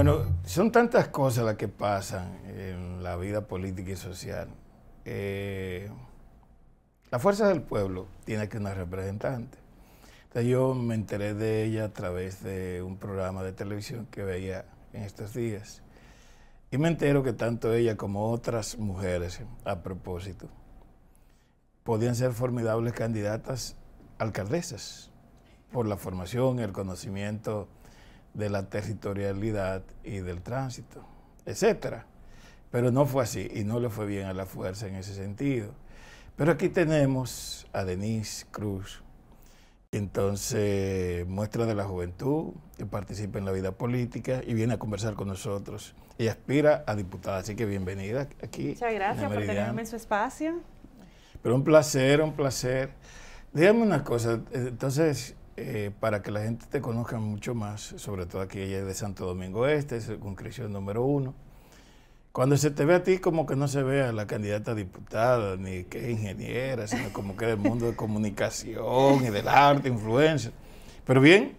Bueno, son tantas cosas las que pasan en la vida política y social. Eh, la fuerza del pueblo tiene que una representante. yo me enteré de ella a través de un programa de televisión que veía en estos días. Y me entero que tanto ella como otras mujeres, a propósito, podían ser formidables candidatas alcaldesas por la formación, el conocimiento de la territorialidad y del tránsito, etcétera. Pero no fue así y no le fue bien a la fuerza en ese sentido. Pero aquí tenemos a Denise Cruz, entonces muestra de la juventud, que participa en la vida política y viene a conversar con nosotros. y aspira a diputada, así que bienvenida aquí. Muchas gracias por tenerme en su espacio. Pero un placer, un placer. Dígame una cosa, entonces eh, para que la gente te conozca mucho más, sobre todo aquí ella de Santo Domingo Este, es circunscripción número uno. Cuando se te ve a ti, como que no se ve a la candidata a diputada, ni que es ingeniera, sino como que del mundo de comunicación y del arte, influencia. Pero bien,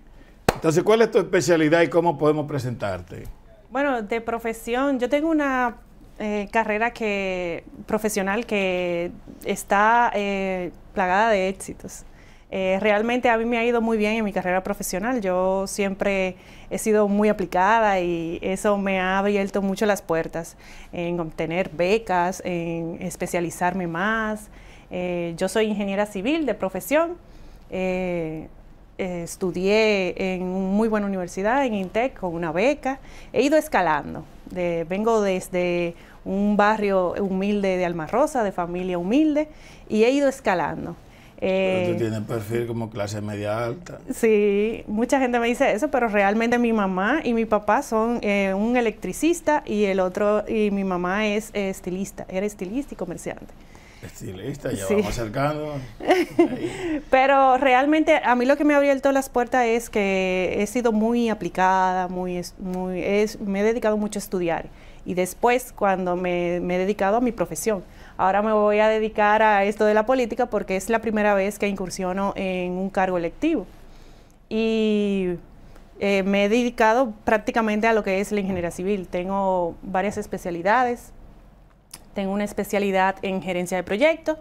entonces, ¿cuál es tu especialidad y cómo podemos presentarte? Bueno, de profesión, yo tengo una eh, carrera que, profesional que está eh, plagada de éxitos. Eh, realmente a mí me ha ido muy bien en mi carrera profesional. Yo siempre he sido muy aplicada y eso me ha abierto mucho las puertas en obtener becas, en especializarme más. Eh, yo soy ingeniera civil de profesión. Eh, estudié en una muy buena universidad, en INTEC, con una beca. He ido escalando. vengo desde un barrio humilde de Alma Rosa, de familia humilde, y he ido escalando. Eh, tú tienes perfil como clase media alta. Sí, mucha gente me dice eso, pero realmente mi mamá y mi papá son eh, un electricista y el otro, y mi mamá es eh, estilista, era estilista y comerciante. Estilista, ya vamos acercando. pero realmente a mí lo que me ha abierto las puertas es que he sido muy aplicada, muy, muy me he dedicado mucho a estudiar y después cuando me he dedicado a mi profesión ahora me voy a dedicar a esto de la política porque es la primera vez que incursiono en un cargo electivo. Y eh, me he dedicado prácticamente a lo que es la ingeniería civil. Tengo varias especialidades. Tengo una especialidad en gerencia de proyectos.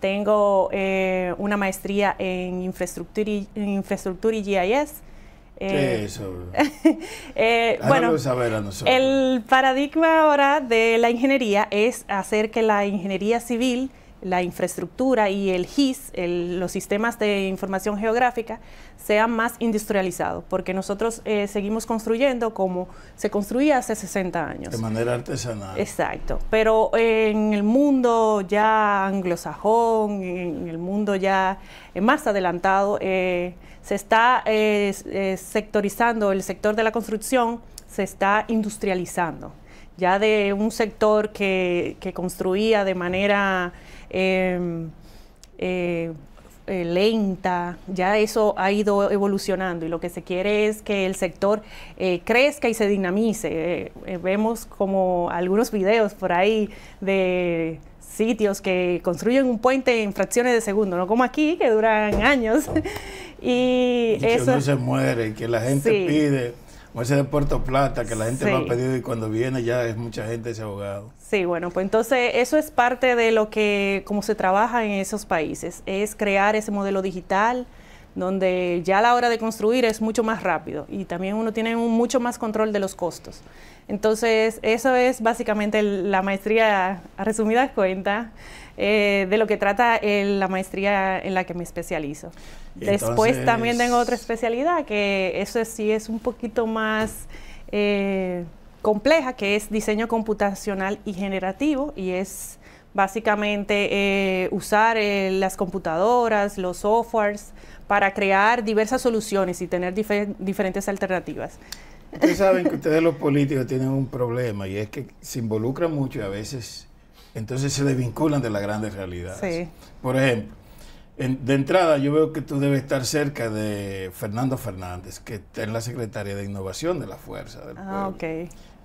Tengo eh, una maestría en infraestructura y GIS eh, eso. Eh, bueno, el paradigma ahora de la ingeniería es hacer que la ingeniería civil, la infraestructura y el GIS, los sistemas de información geográfica, sean más industrializados, porque nosotros eh, seguimos construyendo como se construía hace 60 años. De manera artesanal. Exacto, pero en el mundo ya anglosajón, en el mundo ya más adelantado, eh, se está eh, eh, sectorizando el sector de la construcción, se está industrializando. Ya de un sector que, que construía de manera em, eh, eh, lenta, ya eso ha ido evolucionando y lo que se quiere es que el sector eh, crezca y se dinamice. Eh, vemos como algunos videos por ahí de sitios que construyen un puente en fracciones de segundo, no como aquí, que duran años. y, eso, que uno se muere, que la gente pide o ese de Puerto Plata, que la gente va lo ha pedido y cuando viene ya es mucha gente ese abogado. Sí, bueno, pues entonces eso es parte de lo que, como se trabaja en esos países, es crear ese modelo digital donde ya a la hora de construir es mucho más rápido y también uno tiene mucho más control de los costos. Entonces, eso es básicamente la maestría a resumidas cuentas eh, de lo que trata eh, la maestría en la que me especializo. Después también tengo otra especialidad que eso sí es un poquito más eh, compleja, que es diseño computacional y generativo y es básicamente usar las computadoras, los softwares, para crear diversas soluciones y tener diferentes alternativas. Ustedes saben que ustedes los políticos tienen un problema y es que se involucran mucho y a veces entonces se desvinculan de la grandes realidad, Por ejemplo, de entrada yo veo que tú debes estar cerca de Fernando Fernández, que es la secretaria de Innovación de la Fuerza del ah,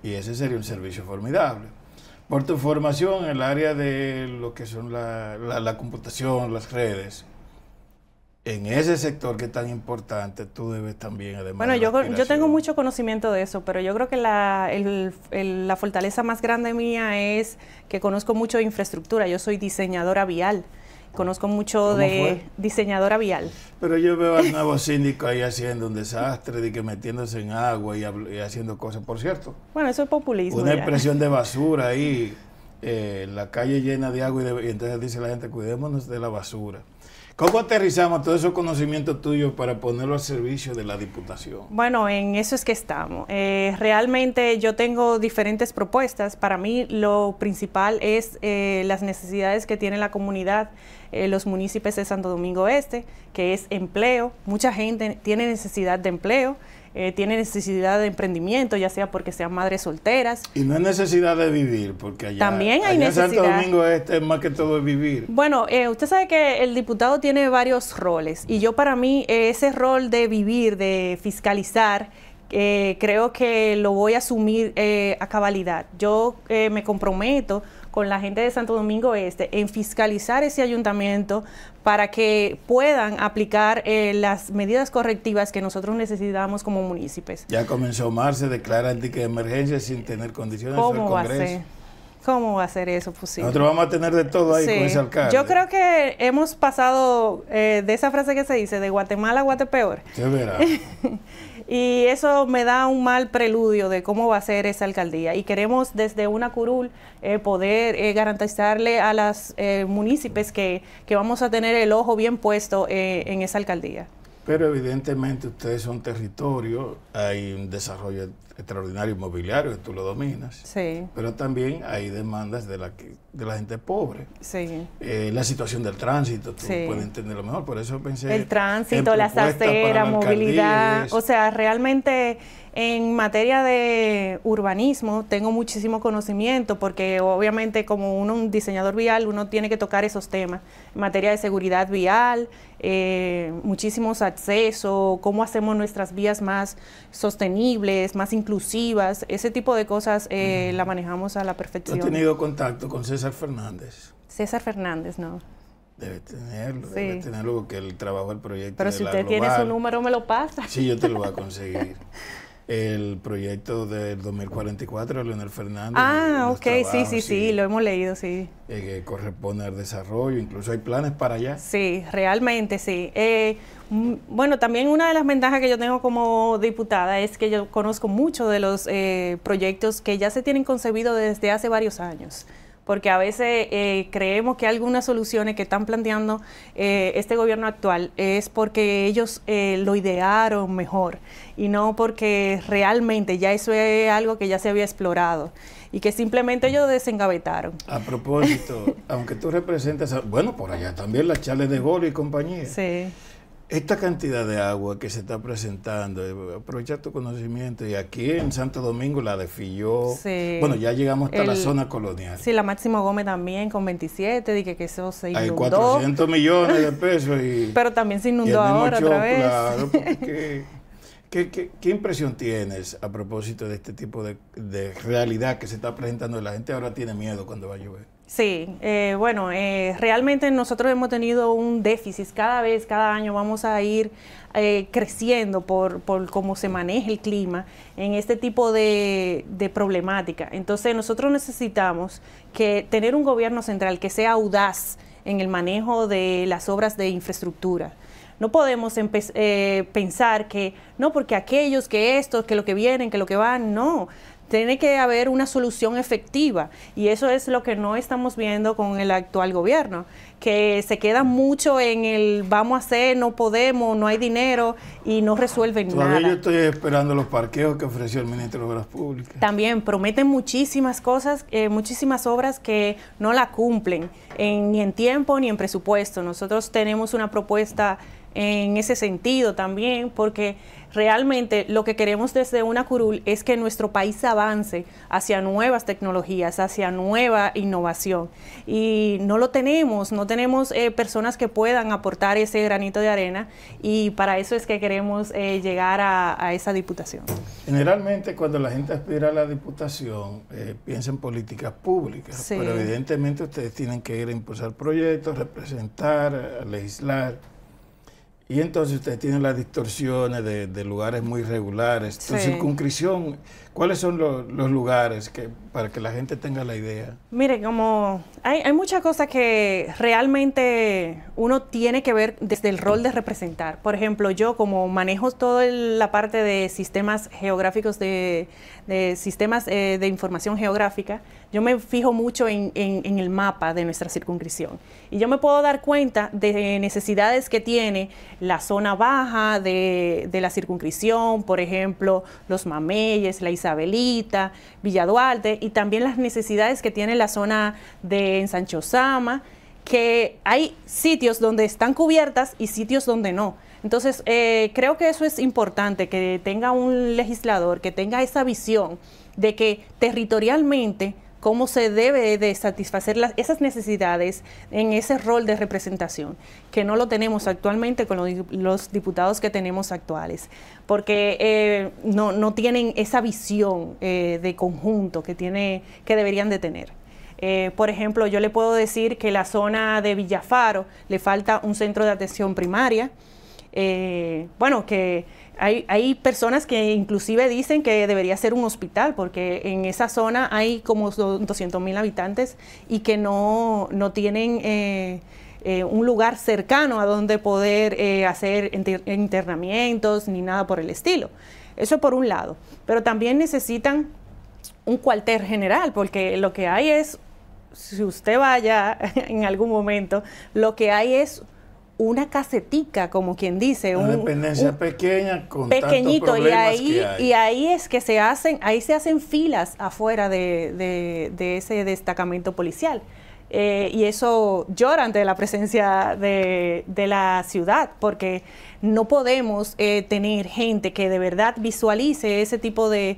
Y ese sería un servicio formidable. Por tu formación en el área de lo que son la computación, las redes, en ese sector que es tan importante, tú debes también, además. Bueno, yo, tengo mucho conocimiento de eso, pero yo creo que la, fortaleza más grande mía es que conozco mucho de infraestructura. Yo soy diseñadora vial. Conozco mucho de diseñadora vial. Pero yo veo al nuevo síndico ahí haciendo un desastre, de que metiéndose en agua y, haciendo cosas, por cierto. Bueno, eso es populismo. Una impresión de basura ahí, eh, la calle llena de agua y entonces dice la gente, cuidémonos de la basura. ¿Cómo aterrizamos todo ese conocimiento tuyo para ponerlo al servicio de la Diputación? Bueno, en eso es que estamos. Eh, realmente yo tengo diferentes propuestas. Para mí lo principal es eh, las necesidades que tiene la comunidad, eh, los municipios de Santo Domingo Este, que es empleo. Mucha gente tiene necesidad de empleo. Eh, tiene necesidad de emprendimiento, ya sea porque sean madres solteras. Y no es necesidad de vivir, porque allá, También hay Santo Domingo este es, más que todo vivir. Bueno, eh, usted sabe que el diputado tiene varios roles y yo para mí eh, ese rol de vivir, de fiscalizar, eh, creo que lo voy a asumir eh, a cabalidad. Yo eh, me comprometo con la gente de Santo Domingo Este en fiscalizar ese ayuntamiento para que puedan aplicar las medidas correctivas que nosotros necesitamos como municipios. Ya comenzó mar declara el ticket de emergencia sin tener condiciones del Congreso. Va a ser? ¿Cómo va a ser eso posible? Nosotros vamos a tener de todo ahí con ese alcalde. Yo creo que hemos pasado de esa frase que se dice, de Guatemala a Guatepeor. Se Y eso me da un mal preludio de cómo va a ser esa alcaldía. Y queremos desde una curul eh, poder eh, garantizarle a las eh, municipios que, que, vamos a tener el ojo bien puesto eh, en esa alcaldía. Pero evidentemente ustedes son territorio, hay un desarrollo extraordinario inmobiliario, que tú lo dominas. Sí. Pero también hay demandas de la, de la gente pobre. Sí. Eh, la situación del tránsito, tú puedes entenderlo mejor, por eso pensé. El tránsito, la aceras, movilidad. O sea, realmente en materia de urbanismo tengo muchísimo conocimiento porque obviamente como uno un diseñador vial uno tiene que tocar esos temas. En materia de seguridad vial, eh, muchísimos accesos, cómo hacemos nuestras vías más sostenibles, más inclusivas, ese tipo de cosas eh, la manejamos a la perfección. he tenido contacto con César Fernández? César Fernández, no. Debe tenerlo, debe tenerlo porque él trabajó el proyecto. Pero si usted tiene su número, me lo pasa. Sí, yo te lo voy a conseguir. el proyecto del 2044, Leonel Fernández. Ah, ok, sí, sí, sí, lo hemos leído, sí. Eh, corresponde al desarrollo, incluso hay planes para allá. Sí, realmente, sí. Eh, bueno, también una de las ventajas que yo tengo como diputada es que yo conozco mucho de los eh, proyectos que ya se tienen concebido desde hace varios años porque a veces eh, creemos que algunas soluciones que están planteando eh, este gobierno actual es porque ellos eh, lo idearon mejor y no porque realmente ya eso es algo que ya se había explorado y que simplemente ellos desengavetaron. A propósito, aunque tú representas, bueno, por allá también las Chales de Gol y compañía. Sí. Esta cantidad de agua que se está presentando, eh, aprovecha tu conocimiento, y aquí en Santo Domingo la de bueno, ya llegamos hasta la zona colonial. Sí, la Máximo Gómez también con 27, dije que eso se inundó. Hay 400 millones de pesos y... Pero también se inundó ahora otra vez. Claro, ¿qué, impresión tienes a propósito de este tipo de, de realidad que se está presentando? La gente ahora tiene miedo cuando va a llover. Sí, eh, bueno, eh, realmente nosotros hemos tenido un déficit. Cada vez, cada año vamos a ir eh, creciendo por, por, cómo se maneja el clima en este tipo de, de, problemática. Entonces nosotros necesitamos que tener un gobierno central que sea audaz en el manejo de las obras de infraestructura. No podemos pensar que no, porque aquellos, que estos, que lo que vienen, que lo que van, no. Tiene que haber una solución efectiva y eso es lo que no estamos viendo con el actual gobierno, que se queda mucho en el vamos a hacer, no podemos, no hay dinero y no resuelven Todavía nada. Yo estoy esperando los parqueos que ofreció el ministro de Obras Públicas. También prometen muchísimas cosas, eh, muchísimas obras que no la cumplen en, ni en tiempo ni en presupuesto. Nosotros tenemos una propuesta en ese sentido también porque Realmente lo que queremos desde una curul es que nuestro país avance hacia nuevas tecnologías, hacia nueva innovación. Y no lo tenemos, no tenemos eh, personas que puedan aportar ese granito de arena y para eso es que queremos eh, llegar a, esa diputación. Generalmente cuando la gente aspira a la diputación eh, piensa en políticas públicas, pero evidentemente ustedes tienen que ir a impulsar proyectos, representar, legislar. Y entonces ustedes tienen las distorsiones de, lugares muy regulares. Tu ¿Cuáles son los, lugares que, para que la gente tenga la idea? Mire, como hay, muchas cosas que realmente uno tiene que ver desde el rol de representar. Por ejemplo, yo como manejo toda la parte de sistemas geográficos, de, sistemas eh, de información geográfica, yo me fijo mucho en, el mapa de nuestra circunscripción. Y yo me puedo dar cuenta de necesidades que tiene la zona baja de, la circunscripción, por ejemplo, los mameyes, la isla Isabelita, Villa Duarte y también las necesidades que tiene la zona de Ensanchozama, que hay sitios donde están cubiertas y sitios donde no. Entonces, eh, creo que eso es importante, que tenga un legislador, que tenga esa visión de que territorialmente cómo se debe de satisfacer esas necesidades en ese rol de representación, que no lo tenemos actualmente con los, diputados que tenemos actuales, porque eh, no, tienen esa visión eh, de conjunto que, tiene, que deberían de tener. Eh, por ejemplo, yo le puedo decir que la zona de Villafaro le falta un centro de atención primaria, bueno, que hay, personas que inclusive dicen que debería ser un hospital, porque en esa zona hay como 200 mil habitantes y que no, tienen eh, eh, un lugar cercano a donde poder eh, hacer internamientos ni nada por el estilo. Eso por un lado. Pero también necesitan un cuartel general, porque lo que hay es, si usted vaya en algún momento, lo que hay es una casetica, como quien dice. Una dependencia pequeña con pequeñito, y ahí, y ahí es que se hacen, ahí se hacen filas afuera de, de, ese destacamento policial. Eh, y eso llora ante la presencia de, de la ciudad, porque no podemos eh, tener gente que de verdad visualice ese tipo de,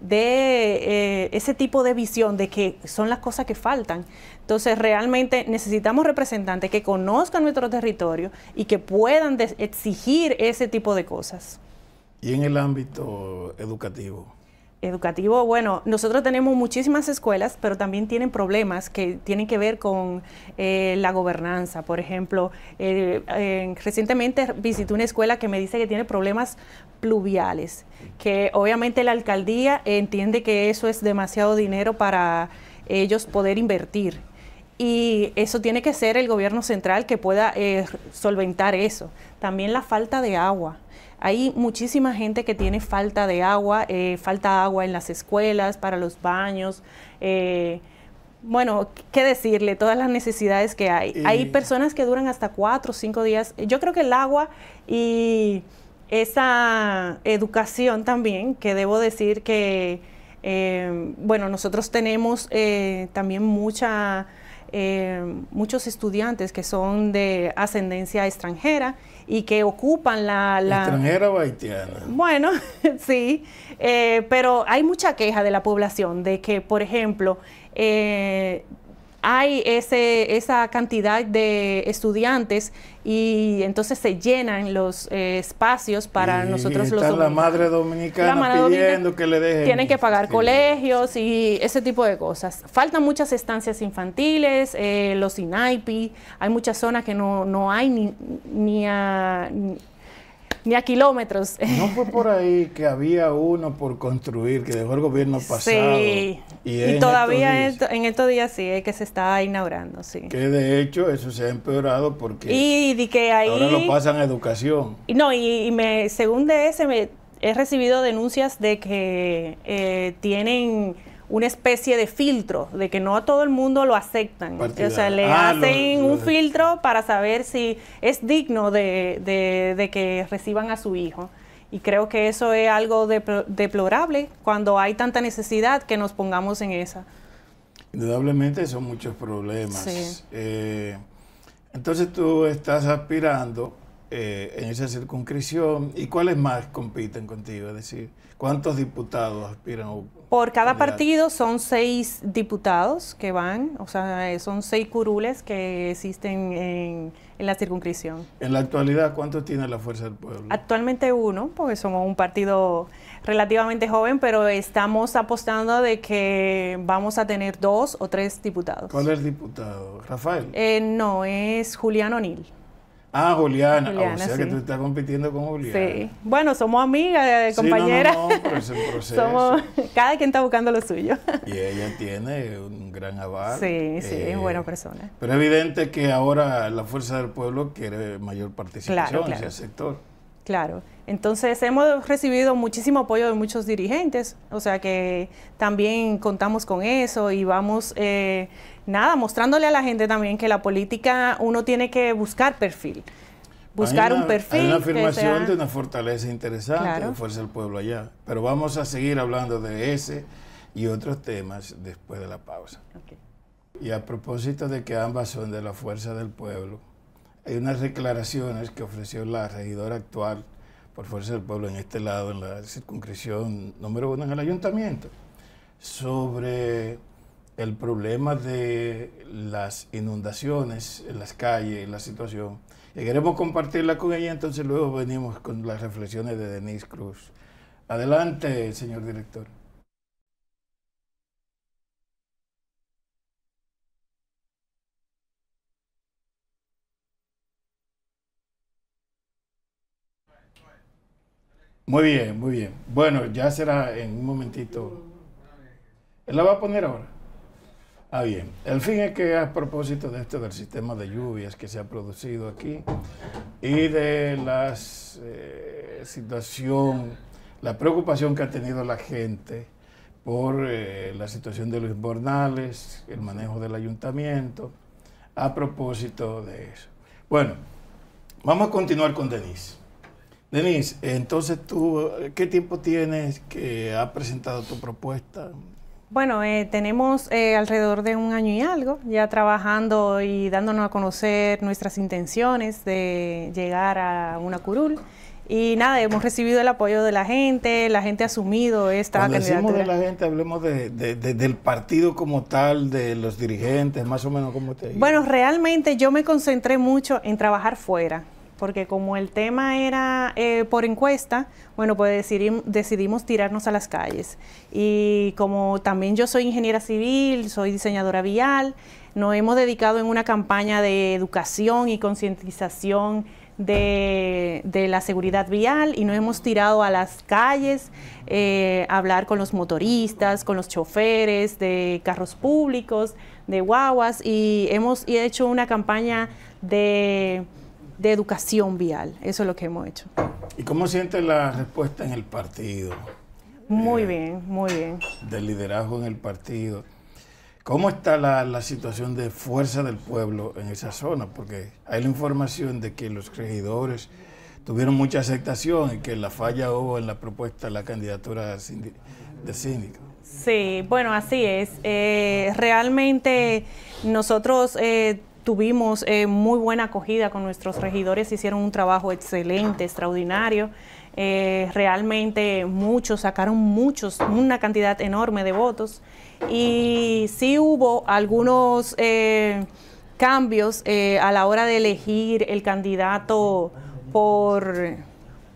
de eh, ese tipo de visión de que son las cosas que faltan. Entonces, realmente necesitamos representantes que conozcan nuestro territorio y que puedan exigir ese tipo de cosas. ¿Y en el ámbito educativo? educativo, bueno, nosotros tenemos muchísimas escuelas, pero también tienen problemas que tienen que ver con eh, la gobernanza. Por ejemplo, eh, recientemente visité una escuela que me dice que tiene problemas pluviales, que obviamente la alcaldía entiende que eso es demasiado dinero para ellos poder invertir y eso tiene que ser el gobierno central que pueda eh, solventar eso. También la falta de agua. Hay muchísima gente que tiene falta de agua, eh, falta agua en las escuelas, para los baños. Eh, bueno, qué decirle, todas las necesidades que hay. Hay personas que duran hasta cuatro o cinco días. Yo creo que el agua y esa educación también, que debo decir que, bueno, nosotros tenemos también mucha eh, muchos estudiantes que son de ascendencia extranjera y que ocupan la... ¿Extranjera o haitiana? Bueno, sí, eh, pero hay mucha queja de la población de que, por ejemplo, eh, hay ese, esa cantidad de estudiantes y entonces se llenan los eh, espacios para nosotros los la madre dominicana pidiendo que le dejen. Tienen que pagar colegios y ese tipo de cosas. Faltan muchas estancias infantiles, eh, los INAIPI, hay muchas zonas que no, no hay ni, a, ni ni a kilómetros. No fue por ahí que había uno por construir que dejó el gobierno pasado. Sí. Y, todavía en, estos días sí es que se está inaugurando, sí. Que de hecho eso se ha empeorado porque y, que ahora lo pasan a educación. no, y, me, según DS me, he recibido denuncias de que eh, tienen una especie de filtro, de que no a todo el mundo lo aceptan. O sea, le ah, hacen un filtro para saber si es digno de, que reciban a su hijo. Y creo que eso es algo deplorable cuando hay tanta necesidad que nos pongamos en esa. Indudablemente son muchos problemas. Eh, entonces tú estás aspirando eh, en esa circunscripción. ¿Y cuáles más compiten contigo? Es decir, ¿cuántos diputados aspiran? Por cada partido son seis diputados que van, o sea, eh, son seis curules que existen en, la circunscripción. En la actualidad, ¿cuántos tiene la Fuerza del Pueblo? Actualmente uno, porque somos un partido relativamente joven, pero estamos apostando de que vamos a tener dos o tres diputados. ¿Cuál es el diputado? ¿Rafael? Eh, no, es Julián O'Neill. Ah, Juliana. Ah, o sea que tú estás compitiendo con Juliana. Sí. Bueno, somos amigas, compañeras. Eh, sí, no, es el somos, cada quien está buscando lo suyo. Y ella tiene un gran aval. Sí, sí, es buena eh, persona. Pero es evidente que ahora la Fuerza del Pueblo quiere mayor participación en ese sector. Claro. Entonces hemos recibido muchísimo apoyo de muchos dirigentes, o sea que también contamos con eso y vamos... Eh, nada, mostrándole a la gente también que la política uno tiene que buscar perfil. Buscar un perfil. Hay una afirmación de una fortaleza interesante Fuerza del Pueblo allá. Pero vamos a seguir hablando de ese y otros temas después de la pausa. Y a propósito de que ambas son de la Fuerza del Pueblo, hay unas declaraciones que ofreció la regidora actual por Fuerza del Pueblo en este lado, en la circunscripción número uno en el ayuntamiento, sobre el problema de las inundaciones en las calles, la situación, y queremos compartirla con ella, entonces luego venimos con las reflexiones de Denise Cruz. Adelante, señor director. Muy bien, muy bien. Bueno, ya será en un momentito. Él la va a poner ahora. Ah, bien. El fin es que a propósito de esto del sistema de lluvias que se ha producido aquí y de la eh, situación, la preocupación que ha tenido la gente por eh, la situación de los Bornales, el manejo del ayuntamiento, a propósito de eso. Bueno, vamos a continuar con Denis. Denis, entonces tú, eh, ¿qué tiempo tienes que ha presentado tu propuesta? Bueno, eh, tenemos eh, alrededor de un año y algo ya trabajando y dándonos a conocer nuestras intenciones de llegar a una curul. Y nada, hemos recibido el apoyo de la gente, la gente ha asumido esta Cuando de la gente, hablemos del partido como tal, de los dirigentes, más o menos como te Bueno, realmente yo me concentré mucho en trabajar fuera porque como el tema era eh, por encuesta, bueno, pues decidimos tirarnos a las calles. Y como también yo soy ingeniera civil, soy diseñadora vial, nos hemos dedicado en una campaña de educación y concientización de, la seguridad vial y nos hemos tirado a las calles eh, a hablar con los motoristas, con los choferes de carros públicos, de guaguas y hemos hecho una campaña de de educación vial. Eso es lo que hemos hecho. ¿Y cómo siente la respuesta en el partido? Muy eh, bien, muy bien. Del liderazgo en el partido. ¿Cómo está la, situación de fuerza del pueblo en esa zona? Porque hay la información de que los regidores tuvieron mucha aceptación y que la falla hubo en la propuesta de la candidatura de síndico. Sí, bueno, así es. Eh, realmente nosotros eh, tuvimos eh, muy buena acogida con nuestros regidores, hicieron un trabajo excelente, extraordinario. Eh, realmente muchos sacaron muchos, una cantidad enorme de votos. Y sí hubo algunos eh, cambios a la hora de elegir el candidato por,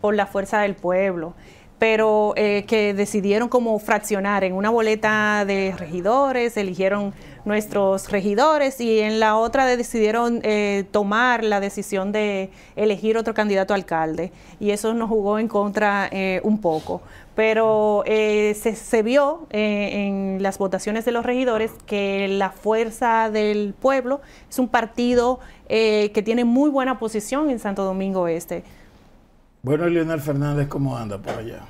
por la fuerza del pueblo pero que decidieron como fraccionar en una boleta de regidores, eligieron nuestros regidores y en la otra decidieron eh, tomar la decisión de elegir otro candidato alcalde y eso nos jugó en contra eh, un poco. Pero eh, se, se, vio en las votaciones de los regidores que la fuerza del pueblo es un partido que tiene muy buena posición en Santo Domingo Este. Bueno, Leonel Fernández, ¿cómo anda por allá?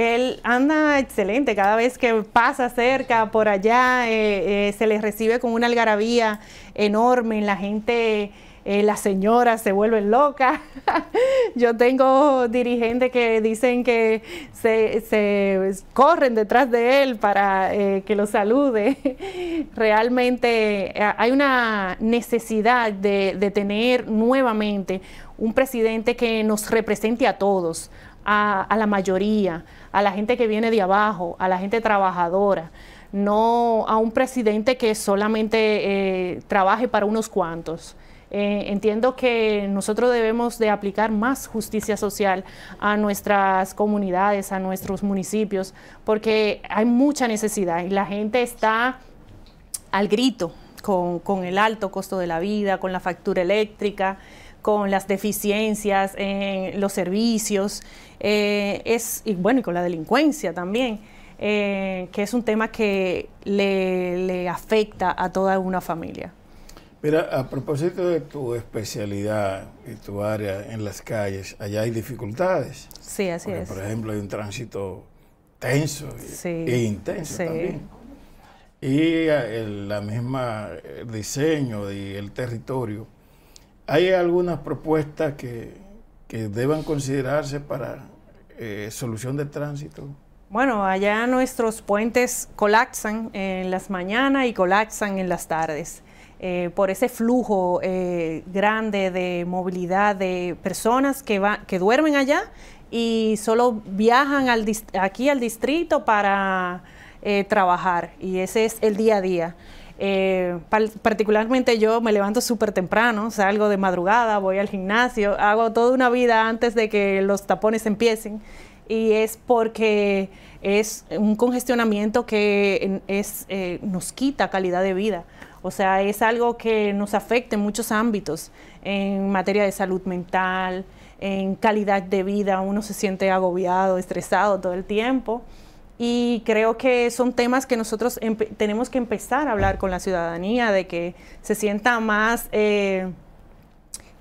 Él anda excelente, cada vez que pasa cerca, por allá, eh, eh, se le recibe con una algarabía enorme, la gente... Eh, las señoras se vuelven locas. Yo tengo dirigentes que dicen que se, corren detrás de él para que lo salude. Realmente hay una necesidad de tener nuevamente un presidente que nos represente a todos, a, la mayoría, a la gente que viene de abajo, a la gente trabajadora, no a un presidente que solamente eh, trabaje para unos cuantos. Eh, entiendo que nosotros debemos de aplicar más justicia social a nuestras comunidades, a nuestros municipios, porque hay mucha necesidad y la gente está al grito con, con el alto costo de la vida, con la factura eléctrica con las deficiencias en los servicios, eh, es, y bueno, y con la delincuencia también, eh, que es un tema que le, afecta a toda una familia. Mira, a propósito de tu especialidad y tu área en las calles, allá hay dificultades. Sí, así es. Por ejemplo, hay un tránsito tenso e intenso también. Y eh, el la misma diseño y el territorio hay algunas propuestas que, que deban considerarse para eh, solución de tránsito. Bueno, allá nuestros puentes colapsan en las mañanas y colapsan en las tardes. Eh, por ese flujo eh, grande de movilidad de personas que, va, que duermen allá y solo viajan aquí al distrito para trabajar. Y ese es el día a día. Eh, particularmente yo me levanto súper temprano, salgo de madrugada, voy al gimnasio, hago toda una vida antes de que los tapones empiecen y es porque es un congestionamiento que eh, nos quita calidad de vida. O sea, es algo que nos afecta en muchos ámbitos, en materia de salud mental, en calidad de vida, uno se siente agobiado, estresado todo el tiempo y creo que son temas que nosotros tenemos que empezar a hablar con la ciudadanía, de que se sienta más, eh,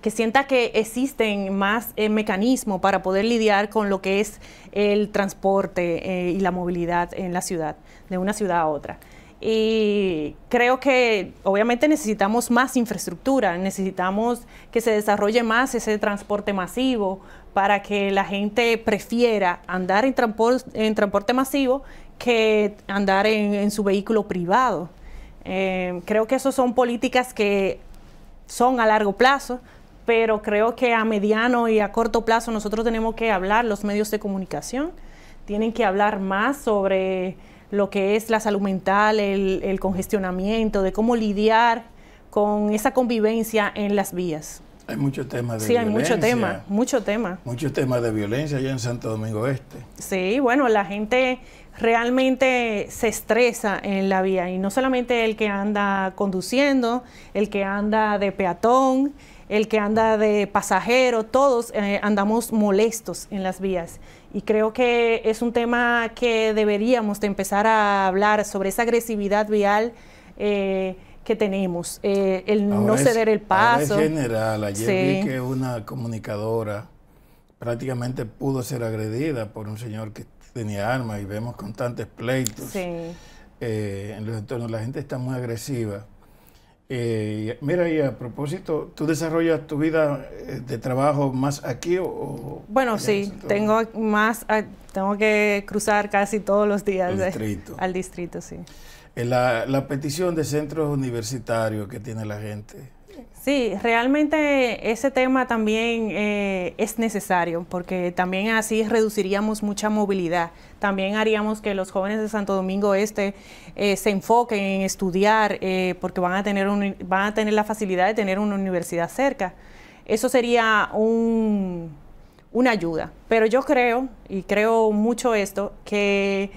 que sienta que existen más eh, mecanismos para poder lidiar con lo que es el transporte eh, y la movilidad en la ciudad, de una ciudad a otra. Y creo que obviamente necesitamos más infraestructura, necesitamos que se desarrolle más ese transporte masivo para que la gente prefiera andar en, transporte masivo que andar en, su vehículo privado. Eh, creo que esas son políticas que son a largo plazo, pero creo que a mediano y a corto plazo nosotros tenemos que hablar, los medios de comunicación tienen que hablar más sobre lo que es la salud mental, el, congestionamiento, de cómo lidiar con esa convivencia en las vías. Hay muchos temas de violencia. Sí, hay mucho tema, mucho tema. Muchos temas de violencia allá en Santo Domingo Este. Sí, bueno, la gente realmente se estresa en la vía y no solamente el que anda conduciendo, el que anda de peatón, el que anda de pasajero, todos eh, andamos molestos en las vías. Y creo que es un tema que deberíamos empezar a hablar sobre esa agresividad vial eh, que tenemos, eh, el no ceder el paso. Ahora general, ayer vi que una comunicadora prácticamente pudo ser agredida por un señor que tenía armas y vemos constantes pleitos sí. Eh, en los entornos. La gente está muy agresiva. Eh, mira, y a propósito, ¿tú desarrollas tu vida eh, de trabajo más aquí o...? bueno, sí, tengo más, ah, tengo que cruzar casi todos los días al al distrito, sí. Eh, la, la petición de centros universitarios que tiene la gente. Sí, realmente ese tema también eh, es necesario porque también así reduciríamos mucha movilidad. También haríamos que los jóvenes de Santo Domingo Este eh, se enfoquen en estudiar eh, porque van a, tener van a tener la facilidad de tener una universidad cerca. Eso sería una ayuda. Pero yo creo, y creo mucho esto, que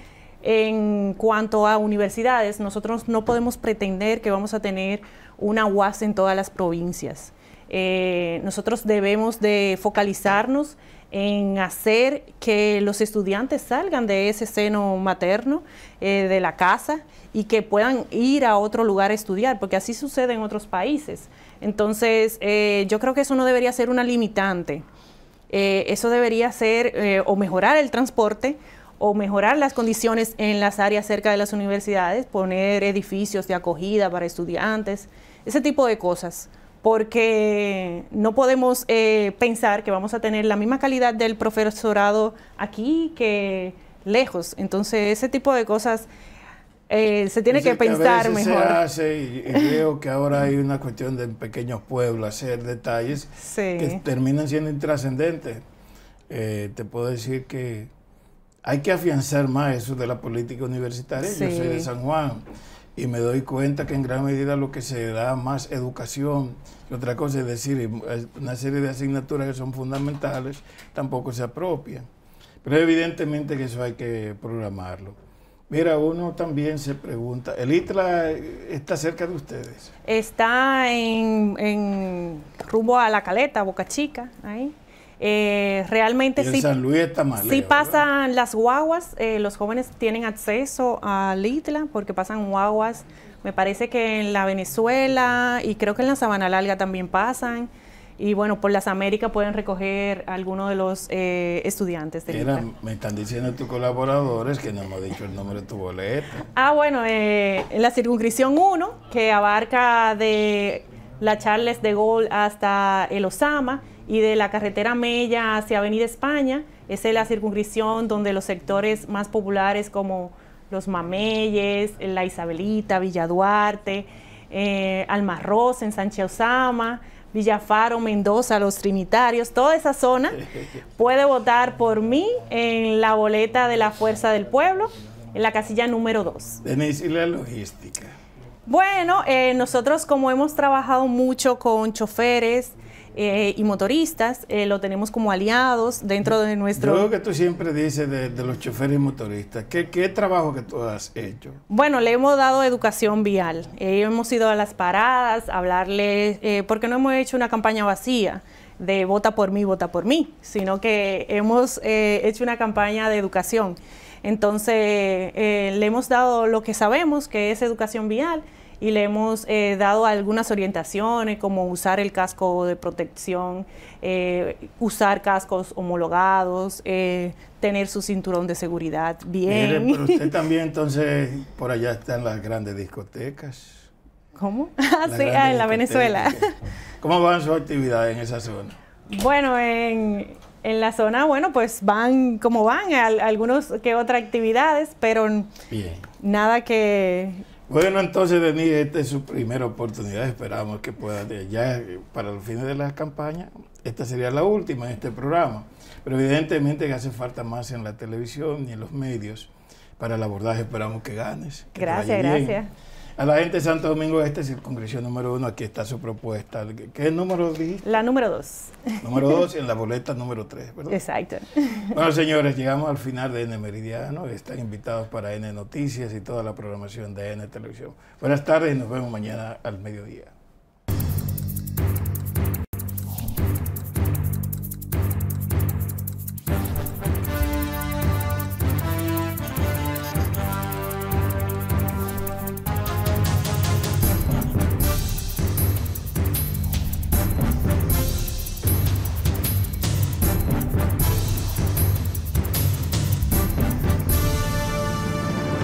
en cuanto a universidades, nosotros no podemos pretender que vamos a tener una UAS en todas las provincias. Eh, nosotros debemos de focalizarnos en hacer que los estudiantes salgan de ese seno materno, eh, de la casa, y que puedan ir a otro lugar a estudiar, porque así sucede en otros países. Entonces, eh, yo creo que eso no debería ser una limitante. eso debería ser o mejorar el transporte o mejorar las condiciones en las áreas cerca de las universidades, poner edificios de acogida para estudiantes, ese tipo de cosas, porque no podemos eh, pensar que vamos a tener la misma calidad del profesorado aquí que lejos. Entonces, ese tipo de cosas eh, se tiene que, pensar mejor. Se hace y, creo que ahora hay una cuestión de pequeños pueblos hacer detalles que terminan siendo intrascendentes. Eh, te puedo decir que hay que afianzar más eso de la política universitaria. Yo soy de San Juan y me doy cuenta que en gran medida lo que se da más educación otra cosa es decir, eh, una serie de asignaturas que son fundamentales tampoco se apropian. Pero evidentemente que eso hay que programarlo. Mira, uno también se pregunta, ¿el ITLA está cerca de ustedes? Está en, en rumbo a La Caleta, Boca Chica, ahí. Eh, realmente sí, pasan las guaguas, eh, los jóvenes tienen acceso a Litla porque pasan guaguas, me parece que en la Venezuela y creo que en la Sabana Larga también pasan. Y bueno, por las Américas pueden recoger algunos de los eh, estudiantes. De me están diciendo tus colaboradores que no me ha dicho el nombre de tu boleto. Ah, bueno, en la circunscripción 1, que abarca de la Charles de Gaulle hasta el Osama, y de la carretera Mella hacia Avenida España. Esa es la circunscripción donde los sectores más populares como los Mameyes, la Isabelita, Villa Duarte, eh, Almarroz, en Sánchez Osama, Villafaro, Mendoza, los Trinitarios, toda esa zona puede votar por mí en la boleta de la Fuerza del Pueblo, en la casilla número 2. ¿y la logística? Bueno, eh, nosotros como hemos trabajado mucho con choferes, eh, y motoristas, eh, lo tenemos como aliados dentro de nuestro... Yo que tú siempre dices de, los choferes y motoristas, ¿Qué, trabajo que tú has hecho? Bueno, le hemos dado educación vial, eh, hemos ido a las paradas, a hablarles, porque no hemos hecho una campaña vacía de vota por mí, vota por mí, sino que hemos hecho una campaña de educación. Entonces, le hemos dado lo que sabemos, que es educación vial, y le hemos eh, dado algunas orientaciones como usar el casco de protección, eh, usar cascos homologados, eh, tener su cinturón de seguridad bien. Mire, pero usted también entonces por allá están las grandes discotecas. ¿Cómo? Ah, sí, en la Venezuela. ¿Cómo van sus actividades en esa zona? Bueno, en, la zona, bueno, pues van como van, algunas algunos que otras actividades, pero nada que, bueno, entonces, Denis, esta es su primera oportunidad. Esperamos que pueda, ya eh, para los fines de la campaña, esta sería la última en este programa. Pero evidentemente que hace falta más en la televisión y en los medios para el abordaje. Esperamos que ganes. gracias, gracias. A la gente de Santo Domingo Este, Congreso número uno, aquí está su propuesta. ¿Qué número dijiste? La número dos. Número dos y en la boleta número tres, ¿verdad? Exacto. Bueno, señores, llegamos al final de N Meridiano. Están invitados para N Noticias y toda la programación de N Televisión. Buenas tardes y nos vemos mañana al mediodía.